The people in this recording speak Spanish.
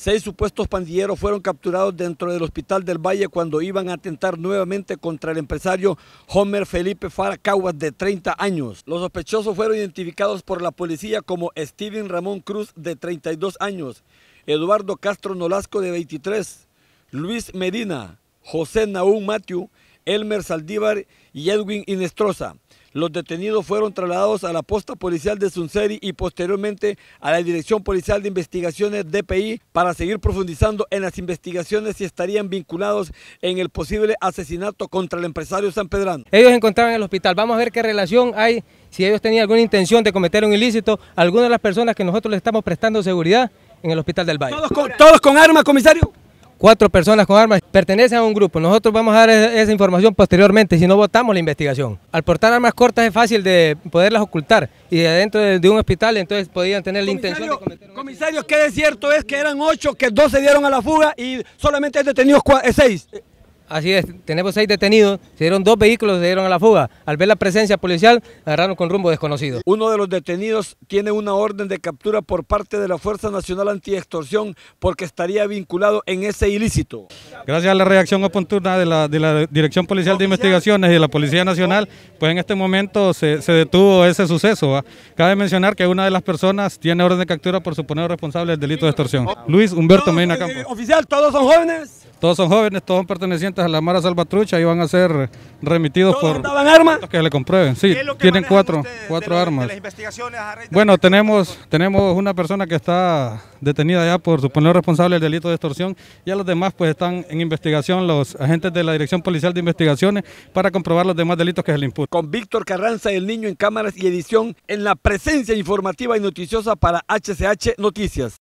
Seis supuestos pandilleros fueron capturados dentro del Hospital del Valle cuando iban a atentar nuevamente contra el empresario Homer Felipe Fara de 30 años. Los sospechosos fueron identificados por la policía como Steven Ramón Cruz, de 32 años, Eduardo Castro Nolasco, de 23, Luis Medina, José Naúm Matthew. Elmer Saldívar y Edwin Inestrosa. Los detenidos fueron trasladados a la posta policial de Sunseri y posteriormente a la Dirección Policial de Investigaciones DPI para seguir profundizando en las investigaciones si estarían vinculados en el posible asesinato contra el empresario San Pedrano. Ellos encontraban en el hospital. Vamos a ver qué relación hay, si ellos tenían alguna intención de cometer un ilícito, algunas de las personas que nosotros les estamos prestando seguridad en el hospital del Valle. todos con armas, comisario? cuatro personas con armas pertenecen a un grupo. Nosotros vamos a dar esa información posteriormente si no votamos la investigación. Al portar armas cortas es fácil de poderlas ocultar y dentro de, un hospital entonces podían tener la intención de cometer Comisario, ¿qué es cierto es que eran ocho, que dos se dieron a la fuga y solamente han detenido eh, seis? Así es, tenemos seis detenidos, se dieron dos vehículos, se dieron a la fuga. Al ver la presencia policial, agarraron con rumbo desconocido. Uno de los detenidos tiene una orden de captura por parte de la Fuerza Nacional Antiextorsión porque estaría vinculado en ese ilícito. Gracias a la reacción oportuna de la, de la Dirección Policial de Investigaciones y de la Policía Nacional, pues en este momento se, detuvo ese suceso. Cabe mencionar que una de las personas tiene orden de captura por suponer responsable del delito de extorsión. Luis Humberto Medina eh, Campos. Oficial, ¿todos son jóvenes? Todos son jóvenes, todos son pertenecientes a la Mara Salvatrucha y van a ser remitidos por armas? que le comprueben. Sí, tienen cuatro, cuatro armas. bueno, tenemos, tenemos una persona que está detenida ya por suponer responsable del delito de extorsión y a los demás pues están en investigación los agentes de la Dirección Policial de Investigaciones para comprobar los demás delitos que se le imputan. Con Víctor Carranza, el niño en cámaras y edición en la presencia informativa y noticiosa para HCH Noticias.